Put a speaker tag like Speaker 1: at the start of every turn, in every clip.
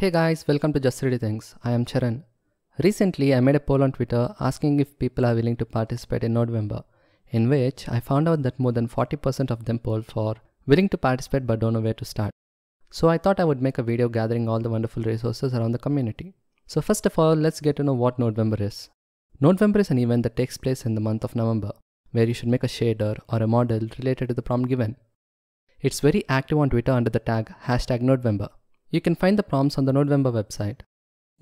Speaker 1: Hey guys, welcome to Just 3D Things. I am Charan. Recently, I made a poll on Twitter asking if people are willing to participate in November, in which I found out that more than 40% of them polled for willing to participate but don't know where to start. So I thought I would make a video gathering all the wonderful resources around the community. So first of all, let's get to know what November is. November is an event that takes place in the month of November, where you should make a shader or a model related to the prompt given. It's very active on Twitter under the tag hashtag November you can find the prompts on the NodeWember website.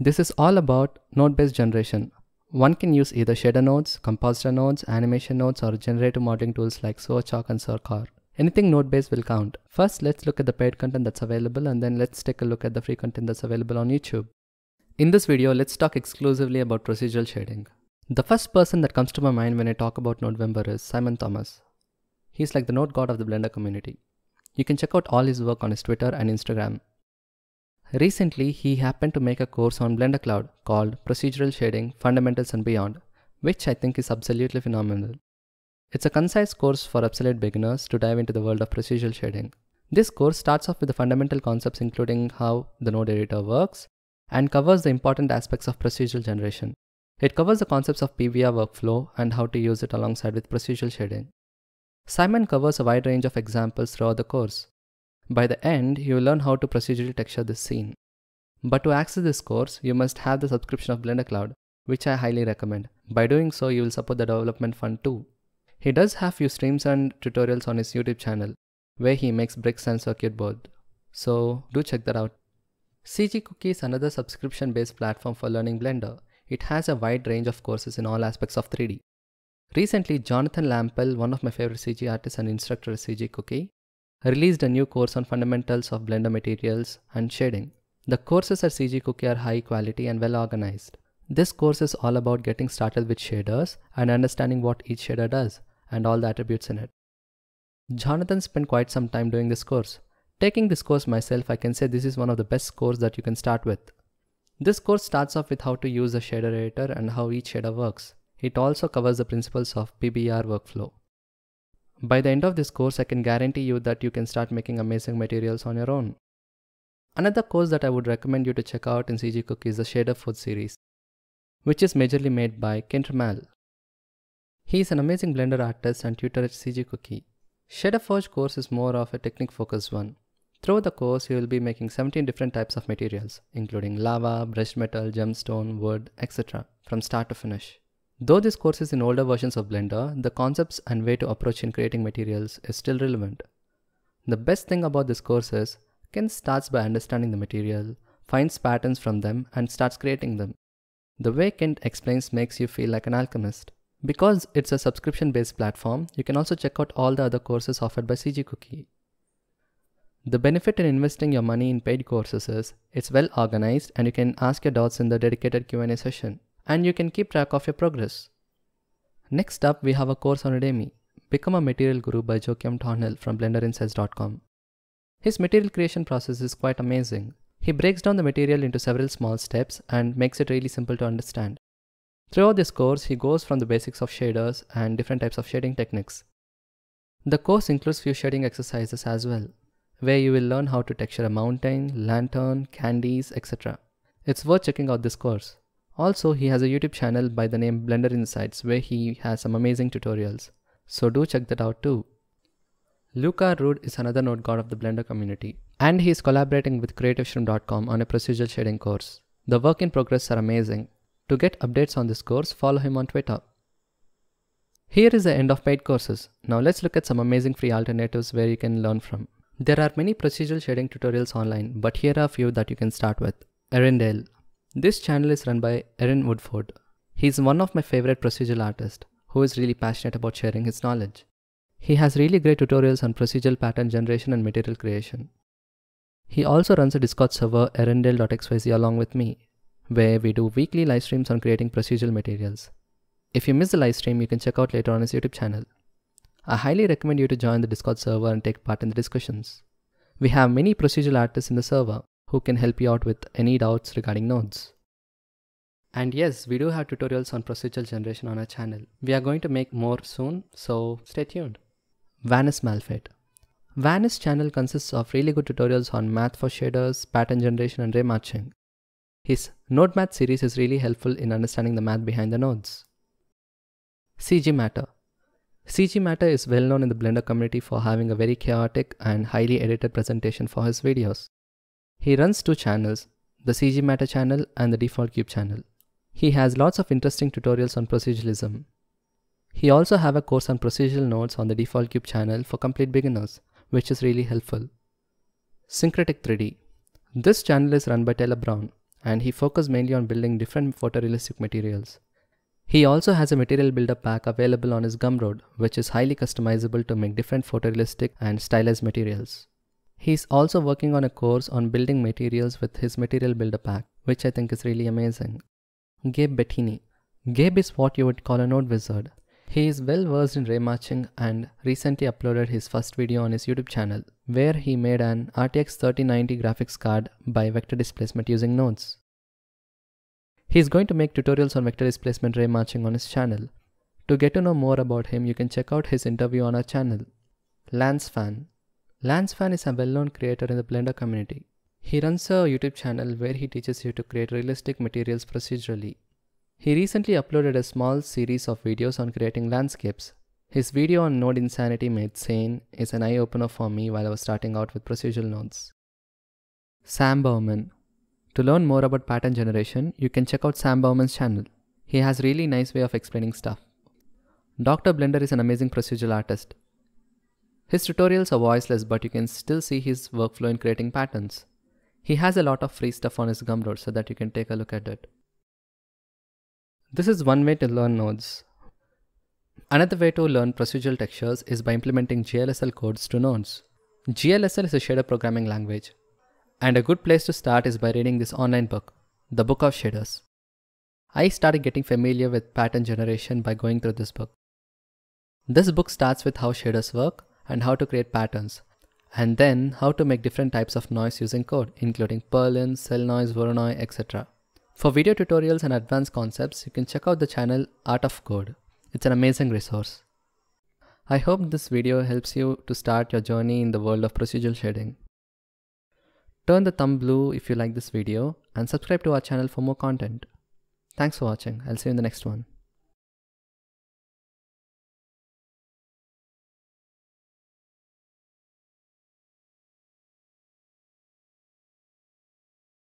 Speaker 1: This is all about node-based generation. One can use either shader nodes, compositor nodes, animation nodes, or generative modeling tools like SoChalk and Sorcar. Anything node-based will count. First, let's look at the paid content that's available and then let's take a look at the free content that's available on YouTube. In this video, let's talk exclusively about procedural shading. The first person that comes to my mind when I talk about November is Simon Thomas. He's like the node god of the Blender community. You can check out all his work on his Twitter and Instagram. Recently, he happened to make a course on Blender Cloud called Procedural Shading Fundamentals and Beyond, which I think is absolutely phenomenal. It's a concise course for absolute beginners to dive into the world of procedural shading. This course starts off with the fundamental concepts including how the node editor works and covers the important aspects of procedural generation. It covers the concepts of PVR workflow and how to use it alongside with procedural shading. Simon covers a wide range of examples throughout the course. By the end, you will learn how to procedurally texture this scene. But to access this course, you must have the subscription of Blender Cloud, which I highly recommend. By doing so, you will support the development fund too. He does have few streams and tutorials on his YouTube channel, where he makes bricks and circuit board. So do check that out. CG Cookie is another subscription-based platform for learning Blender. It has a wide range of courses in all aspects of 3D. Recently, Jonathan Lampel, one of my favorite CG artists and instructor at CG Cookie, released a new course on fundamentals of Blender materials and shading. The courses at CG Cookie are high quality and well organized. This course is all about getting started with shaders and understanding what each shader does and all the attributes in it. Jonathan spent quite some time doing this course. Taking this course myself, I can say this is one of the best course that you can start with. This course starts off with how to use a shader editor and how each shader works. It also covers the principles of PBR workflow. By the end of this course, I can guarantee you that you can start making amazing materials on your own. Another course that I would recommend you to check out in CG Cook is the Shader Food series, which is majorly made by Kent Mal. He is an amazing blender artist and tutor at CG Cookie. Shader Forge course is more of a technique focused one. Throughout the course, you will be making 17 different types of materials, including lava, brushed metal, gemstone, wood, etc., from start to finish. Though this course is in older versions of Blender, the concepts and way to approach in creating materials is still relevant. The best thing about this course is, Ken starts by understanding the material, finds patterns from them and starts creating them. The way Kent explains makes you feel like an alchemist. Because it's a subscription-based platform, you can also check out all the other courses offered by CG Cookie. The benefit in investing your money in paid courses is it's well organized and you can ask your doubts in the dedicated Q&A session and you can keep track of your progress. Next up, we have a course on Udemy, Become a Material Guru by Joachim Tornhill from BlenderInsights.com. His material creation process is quite amazing. He breaks down the material into several small steps and makes it really simple to understand. Throughout this course, he goes from the basics of shaders and different types of shading techniques. The course includes few shading exercises as well, where you will learn how to texture a mountain, lantern, candies, etc. It's worth checking out this course. Also, he has a YouTube channel by the name Blender Insights where he has some amazing tutorials. So do check that out too. Luca Rude is another node god of the Blender community and he is collaborating with creativeshroom.com on a procedural shading course. The work in progress are amazing. To get updates on this course, follow him on Twitter. Here is the end of paid courses. Now let's look at some amazing free alternatives where you can learn from. There are many procedural shading tutorials online, but here are a few that you can start with. Arendelle, this channel is run by Erin Woodford. He's one of my favorite procedural artists who is really passionate about sharing his knowledge. He has really great tutorials on procedural pattern generation and material creation. He also runs a Discord server erindale.xyz along with me, where we do weekly live streams on creating procedural materials. If you miss the live stream, you can check out later on his YouTube channel. I highly recommend you to join the Discord server and take part in the discussions. We have many procedural artists in the server, who can help you out with any doubts regarding nodes. And yes, we do have tutorials on procedural generation on our channel. We are going to make more soon, so stay tuned. Vanis Malfate Vanis channel consists of really good tutorials on math for shaders, pattern generation and ray matching. His Node Math series is really helpful in understanding the math behind the nodes. CG Matter. CG Matter is well known in the Blender community for having a very chaotic and highly edited presentation for his videos. He runs two channels, the CG Matter channel and the default cube channel. He has lots of interesting tutorials on proceduralism. He also have a course on procedural nodes on the default cube channel for complete beginners, which is really helpful. Syncretic 3D. This channel is run by Taylor Brown and he focuses mainly on building different photorealistic materials. He also has a material builder pack available on his Gumroad, which is highly customizable to make different photorealistic and stylized materials. He's also working on a course on building materials with his Material Builder Pack, which I think is really amazing. Gabe Bettini. Gabe is what you would call a node wizard. He is well versed in ray marching and recently uploaded his first video on his YouTube channel, where he made an RTX 3090 graphics card by vector displacement using nodes. He is going to make tutorials on vector displacement ray marching on his channel. To get to know more about him, you can check out his interview on our channel. Lance Fan. Lance Fan is a well-known creator in the Blender community. He runs a YouTube channel where he teaches you to create realistic materials procedurally. He recently uploaded a small series of videos on creating landscapes. His video on Node Insanity Made Sane is an eye-opener for me while I was starting out with procedural nodes. Sam Bowman. To learn more about pattern generation, you can check out Sam Bowman's channel. He has really nice way of explaining stuff. Dr. Blender is an amazing procedural artist. His tutorials are voiceless but you can still see his workflow in creating patterns. He has a lot of free stuff on his Gumroad so that you can take a look at it. This is one way to learn nodes. Another way to learn procedural textures is by implementing GLSL codes to nodes. GLSL is a shader programming language, and a good place to start is by reading this online book, The Book of Shaders. I started getting familiar with pattern generation by going through this book. This book starts with how shaders work and how to create patterns, and then how to make different types of noise using code, including Perlin, cell noise, Voronoi, etc. For video tutorials and advanced concepts, you can check out the channel Art of Code. It's an amazing resource. I hope this video helps you to start your journey in the world of procedural shading. Turn the thumb blue if you like this video and subscribe to our channel for more content. Thanks for watching. I'll see you in the next one.